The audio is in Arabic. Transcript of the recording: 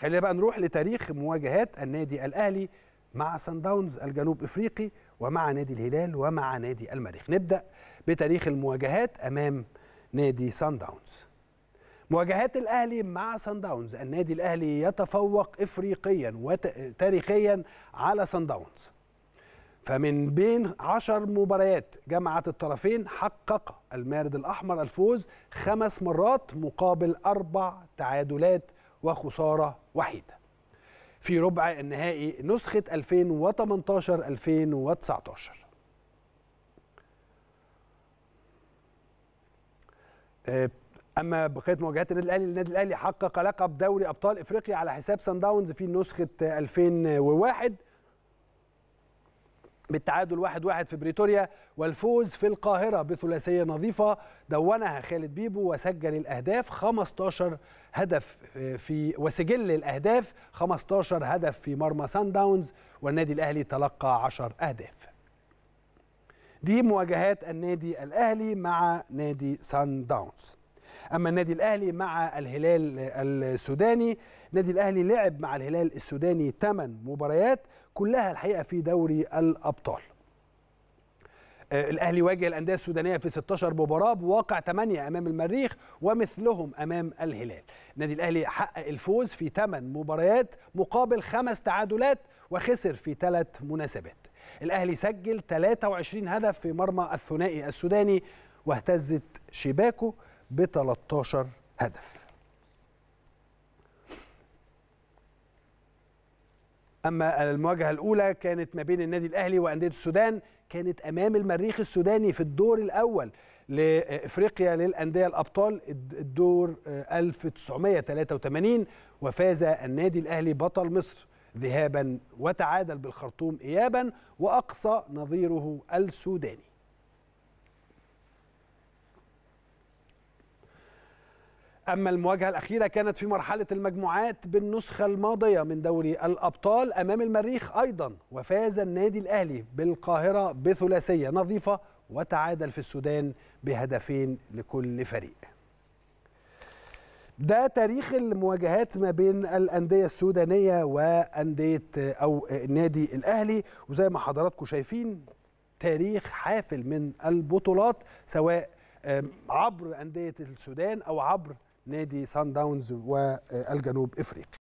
خلينا بقى نروح لتاريخ مواجهات النادي الاهلي مع سان داونز الجنوب افريقي ومع نادي الهلال ومع نادي المريخ نبدا بتاريخ المواجهات امام نادي سان داونز مواجهات الاهلي مع سان داونز النادي الاهلي يتفوق افريقيا وتاريخيا على سان داونز فمن بين عشر مباريات جمعت الطرفين حقق المارد الأحمر الفوز خمس مرات مقابل أربع تعادلات وخسارة وحيدة في ربع النهائي نسخة 2018-2019 آه، اما بقيه مواجهات النادي الاهلي النادي الاهلي حقق لقب دوري ابطال افريقيا على حساب سان داونز في نسخه 2001 بالتعادل واحد واحد في بريتوريا والفوز في القاهرة بثلاثية نظيفة دونها خالد بيبو وسجل الأهداف 15 هدف في وسجل الأهداف 15 هدف في مرمى سان داونز والنادي الأهلي تلقى 10 أهداف دي مواجهات النادي الأهلي مع نادي سان داونز اما النادي الاهلي مع الهلال السوداني النادي الاهلي لعب مع الهلال السوداني 8 مباريات كلها الحقيقه في دوري الابطال آه، الاهلي واجه الانديه السودانيه في 16 مباراه بواقع 8 امام المريخ ومثلهم امام الهلال النادي الاهلي حقق الفوز في 8 مباريات مقابل 5 تعادلات وخسر في 3 مناسبات الاهلي سجل 23 هدف في مرمى الثنائي السوداني واهتزت شباكه ب 13 هدف اما المواجهه الاولى كانت ما بين النادي الاهلي وانديه السودان كانت امام المريخ السوداني في الدور الاول لافريقيا للانديه الابطال الدور 1983 وفاز النادي الاهلي بطل مصر ذهابا وتعادل بالخرطوم ايابا واقصى نظيره السوداني أما المواجهة الأخيرة كانت في مرحلة المجموعات بالنسخة الماضية من دوري الأبطال أمام المريخ أيضا وفاز النادي الأهلي بالقاهرة بثلاثية نظيفة وتعادل في السودان بهدفين لكل فريق ده تاريخ المواجهات ما بين الانديه السودانيه وانديه او النادي الاهلي وزي ما حضراتكم شايفين تاريخ حافل من البطولات سواء عبر انديه السودان او عبر نادي سان داونز والجنوب افريقي